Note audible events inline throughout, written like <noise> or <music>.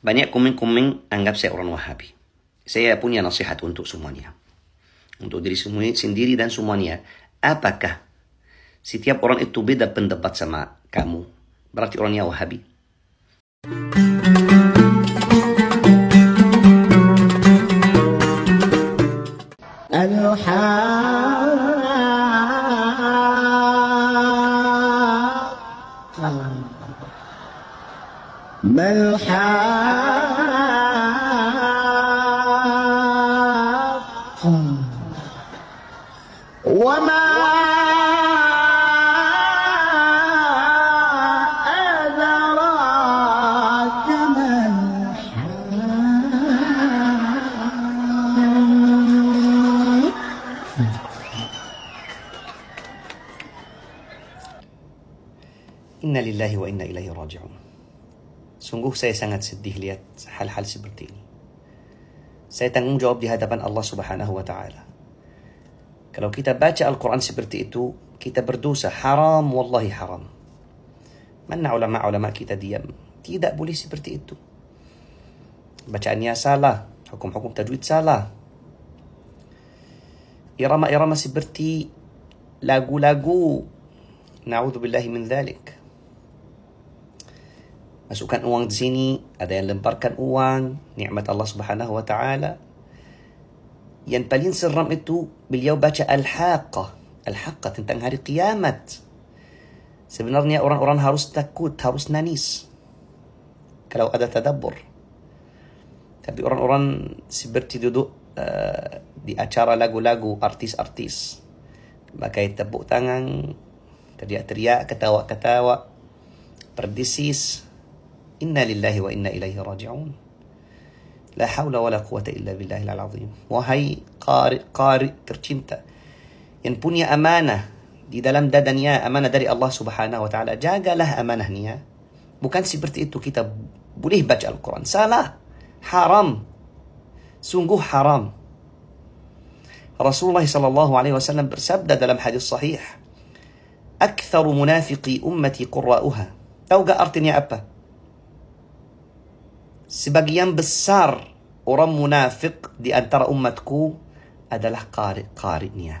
Banyak komen-komen anggap saya orang Wahabi. Saya punya nasihat untuk semuanya. Untuk diri sendiri dan semuanya. Apakah setiap orang itu beda pendapat sama kamu? Berarti orangnya Wahabi. وما أدراك ما Inna lillahi wa inna ilaihi Sungguh saya sangat sedih lihat hal-hal seperti ini. Saya tanggung jawab di hadapan Allah Subhanahu wa taala. Kalau kita baca Al-Quran seperti itu, kita berdosa. Haram, wallahi haram. Mana ulama-ulama kita diam? Tidak boleh seperti itu. Bacaannya salah. Hukum-hukum tajwid salah. Irama-irama seperti lagu-lagu. Na'udzubillahi min dhalik. Masukkan uang di sini, ada yang lemparkan uang, nikmat Allah Subhanahu wa taala yang paling seram itu beliau baca Al-Haqqah. Al-Haqqah tentang hari kiamat. Sebenarnya orang-orang harus takut, harus nanis. Kalau ada tadabur Tapi orang-orang seperti duduk uh, di acara lagu-lagu artis-artis. Pakai tepuk tangan, teriak-teriak, ketawa-ketawa, perdisis. Inna lillahi wa inna ilaihi raji'un. لا حول ولا قوة إلا بالله العظيم Wahai qari, qari tercinta Yang punya amanah Di dalam dadanya amanah dari Allah subhanahu wa ta'ala Jagalah amanahnya Bukan seperti itu kita boleh baca Al-Quran Salah Haram Sungguh haram Rasulullah sallallahu alaihi wasallam bersabda dalam hadis sahih Aktharu munafiqi ummati qurra'uha Tahu gak artinya apa? Sebagian besar orang munafik di antara umatku adalah qari-qarinya.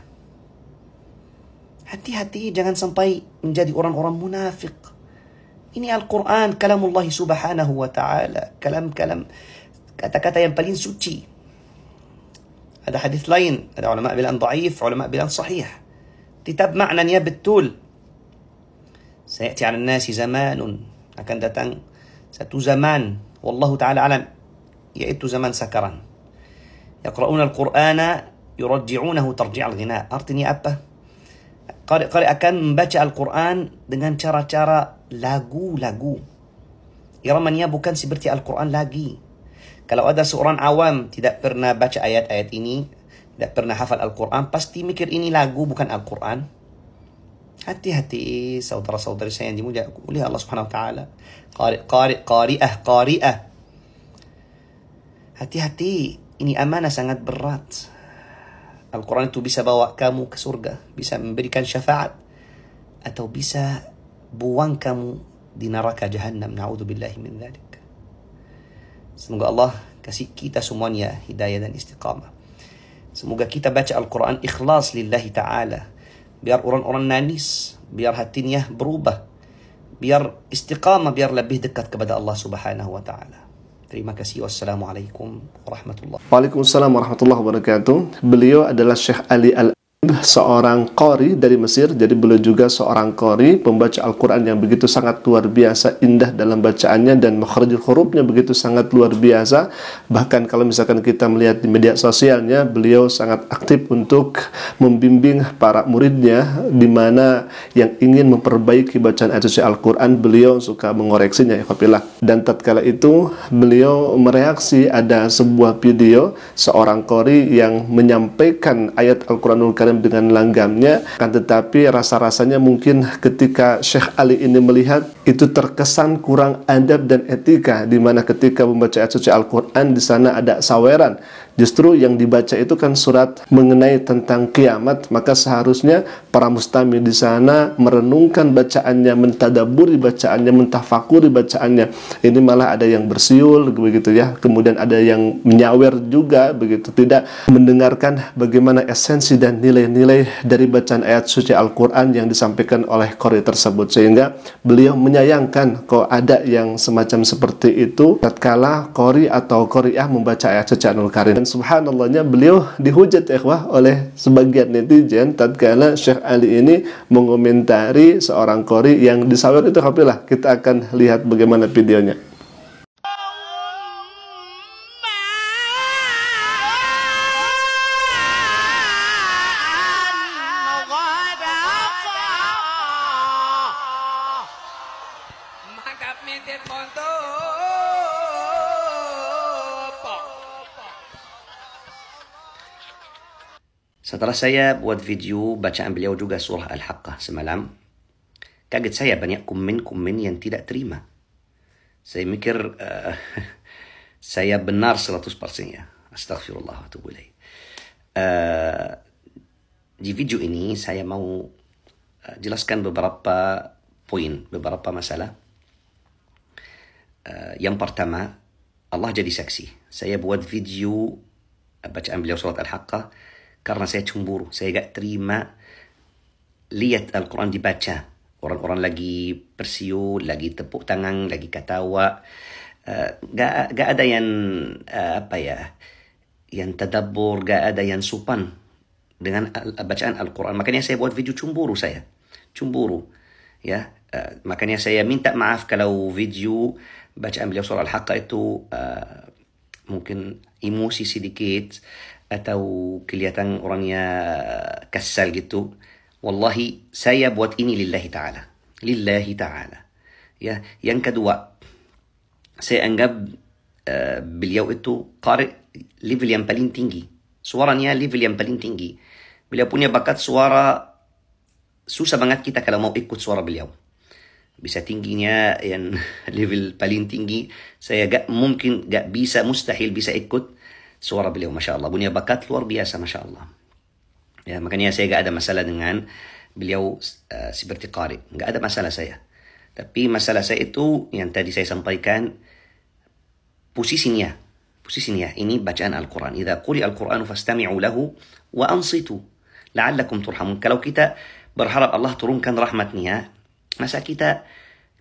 Hati-hati jangan sampai menjadi orang-orang munafik. Ini Al-Quran, kalamullah subhanahu wa ta'ala. Kalam-kalam, kata-kata yang paling suci. Ada hadis lain, ada ulama bilang da'if, ulama bilang sahih. Kitab maknanya betul. saya ala nasi zamanun. Akan datang satu zaman والله تعالى أعلم يئت زمن سكرا يقرؤون القرآن يرجعونه ترجيع الغناء membaca Al-Quran dengan cara-cara lagu-lagu. Iramannya bukan Al-Quran lagi. Kalau ada seorang awam tidak pernah baca ayat-ayat ini, tidak pernah hafal Al-Quran, pasti mikir ini lagu bukan Al-Quran. Hati-hati saudara-saudari saya yang dimulia oleh Allah Subhanahu wa taala. Qari qari qari'ah qari'ah. Hati-hati, ini amanah sangat berat. Al-Quran itu bisa bawa kamu ke surga, bisa memberikan syafaat, atau bisa buang kamu di neraka jahannam. Na'udzubillahi min dzalik. Semoga Allah kasih kita semuanya hidayah dan istiqamah. Semoga kita baca Al-Quran ikhlas lillahi ta'ala biar orang-orang nanis, biar hatinya berubah, biar istiqamah, biar lebih dekat kepada Allah Subhanahu wa taala. Terima kasih. Wassalamualaikum warahmatullahi wabarakatuh. Waalaikumsalam warahmatullahi wabarakatuh. Beliau adalah Syekh Ali al seorang kori dari Mesir, jadi beliau juga seorang kori pembaca Al-Quran yang begitu sangat luar biasa, indah dalam bacaannya dan makhrajul hurufnya begitu sangat luar biasa. Bahkan kalau misalkan kita melihat di media sosialnya, beliau sangat aktif untuk membimbing para muridnya di mana yang ingin memperbaiki bacaan ayat suci Al-Quran, beliau suka mengoreksinya ya kapilah. Dan tatkala itu beliau mereaksi ada sebuah video seorang kori yang menyampaikan ayat Al-Quranul Karim dengan langgamnya kan tetapi rasa-rasanya mungkin ketika Syekh Ali ini melihat itu terkesan kurang adab dan etika di mana ketika membaca ayat suci Al-Qur'an di sana ada saweran Justru yang dibaca itu kan surat mengenai tentang kiamat, maka seharusnya para mustami di sana merenungkan bacaannya, mentadaburi bacaannya, mentafakuri bacaannya. Ini malah ada yang bersiul begitu ya, kemudian ada yang menyawer juga begitu, tidak mendengarkan bagaimana esensi dan nilai-nilai dari bacaan ayat suci Al-Qur'an yang disampaikan oleh kori tersebut sehingga beliau menyayangkan kok ada yang semacam seperti itu tatkala kori atau koriah membaca ayat suci al quran subhanallahnya beliau dihujat ikhwah oleh sebagian netizen tatkala Syekh Ali ini mengomentari seorang kori yang disawir itu kapilah kita akan lihat bagaimana videonya Setelah saya buat video bacaan beliau juga surah Al-Haqqah semalam, kaget saya banyak komen-komen yang tidak terima. Saya mikir uh, <laughs> saya benar 100% ya. Astagfirullah uh, eh, Di video ini saya mau eh, jelaskan beberapa poin, beberapa masalah. Uh, yang pertama, Allah jadi saksi. Saya buat video bacaan beliau surat Al-Haqqah karena saya cemburu saya gak terima lihat Al-Quran dibaca orang-orang lagi bersiul lagi tepuk tangan lagi ketawa uh, gak, gak ada yang uh, apa ya yang tadabur gak ada yang supan dengan bacaan Al-Quran makanya saya buat video cemburu saya cemburu ya uh, makanya saya minta maaf kalau video bacaan beliau surah Al-Haqqa itu uh, mungkin emosi sedikit atau kelihatan orangnya كسال gitu wallahi saya buat ini lillahi ta'ala lillahi ta'ala ya yang kedua saya anggap uh, beliau itu qari level yang paling tinggi suaranya level yang paling tinggi beliau punya bakat suara susah banget kita kalau mau ikut suara beliau bisa tingginya yang level paling tinggi saya gak mungkin gak bisa mustahil bisa ikut suara beliau masya Allah punya bakat luar biasa masya Allah ya makanya saya gak ada masalah dengan beliau uh, seperti qari gak ada masalah saya tapi masalah saya itu yang tadi saya sampaikan posisinya posisinya ini bacaan Al-Quran idha kuri Al-Quran fastami'u lahu wa ansitu la'allakum turhamun kalau kita berharap Allah turunkan rahmatnya masa kita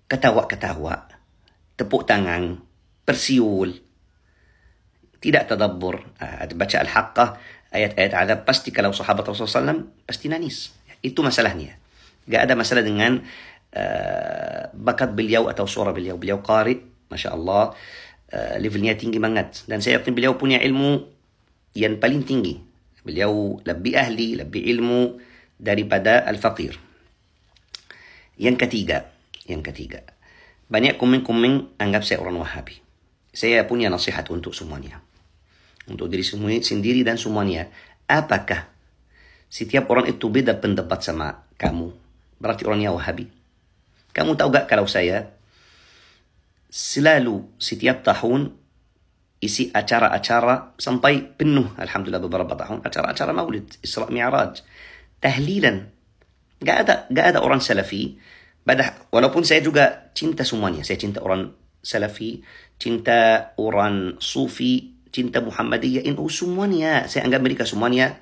ketawa-ketawa tepuk tangan persiul tidak tadabur ah, ada baca Al-Haqqah, ayat-ayat adab, pasti kalau sahabat Rasulullah SAW, pasti nangis. Itu masalahnya. Gak ada masalah dengan uh, bakat beliau atau suara beliau. Beliau qari, Masya Allah, uh, ah, levelnya tinggi banget. Dan saya yakin beliau punya ilmu yang paling tinggi. Beliau lebih ahli, lebih ilmu daripada al-faqir. Yang ketiga, yang ketiga, banyak komen-komen anggap saya orang wahabi. Saya punya nasihat untuk semuanya untuk diri sendiri dan semuanya. Apakah setiap orang itu beda pendapat sama kamu? Berarti orangnya Wahabi. Kamu tahu gak kalau saya selalu setiap tahun isi acara-acara sampai penuh alhamdulillah beberapa tahun acara-acara maulid Isra Mi'raj tahlilan gak ada gak ada orang salafi Badah, walaupun saya juga cinta semuanya saya cinta orang salafi cinta orang sufi cinta Muhammadiyah, NU oh, semuanya. Saya anggap mereka semuanya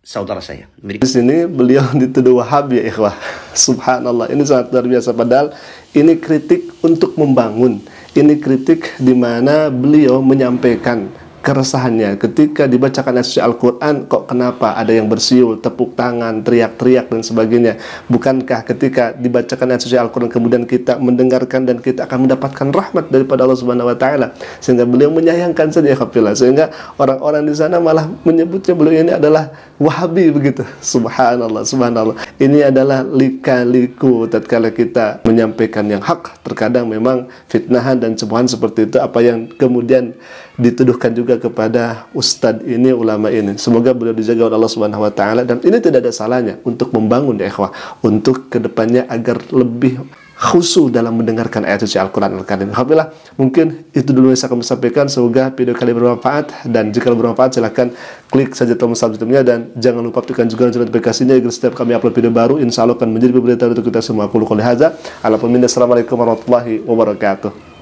saudara saya. Mereka. Di sini beliau <laughs> dituduh Wahab ya ikhwah. Subhanallah, ini sangat luar biasa. Padahal ini kritik untuk membangun. Ini kritik di mana beliau menyampaikan keresahannya ketika dibacakan ayat Al-Quran kok kenapa ada yang bersiul, tepuk tangan, teriak-teriak dan sebagainya bukankah ketika dibacakan ayat Al-Quran kemudian kita mendengarkan dan kita akan mendapatkan rahmat daripada Allah Subhanahu Wa Taala sehingga beliau menyayangkan saja ya kafilah sehingga orang-orang di sana malah menyebutnya beliau ini adalah Wahabi begitu subhanallah subhanallah ini adalah lika-liku tatkala kita menyampaikan yang hak terkadang memang fitnahan dan cemohan seperti itu apa yang kemudian dituduhkan juga kepada ustadz ini, ulama ini. Semoga beliau dijaga oleh Allah Subhanahu wa taala dan ini tidak ada salahnya untuk membangun dakwah ya untuk kedepannya agar lebih khusus dalam mendengarkan ayat suci Al-Quran Al-Karim. Alhamdulillah, mungkin itu dulu yang saya akan sampaikan. Semoga video kali bermanfaat. Dan jika bermanfaat, silahkan klik saja tombol subscribe-nya. Dan jangan lupa tekan juga lonceng notifikasinya agar setiap kami upload video baru, insya Allah akan menjadi pemberitaan untuk kita semua. Aku Lukulihaza. Alhamdulillah, Assalamualaikum warahmatullahi wabarakatuh.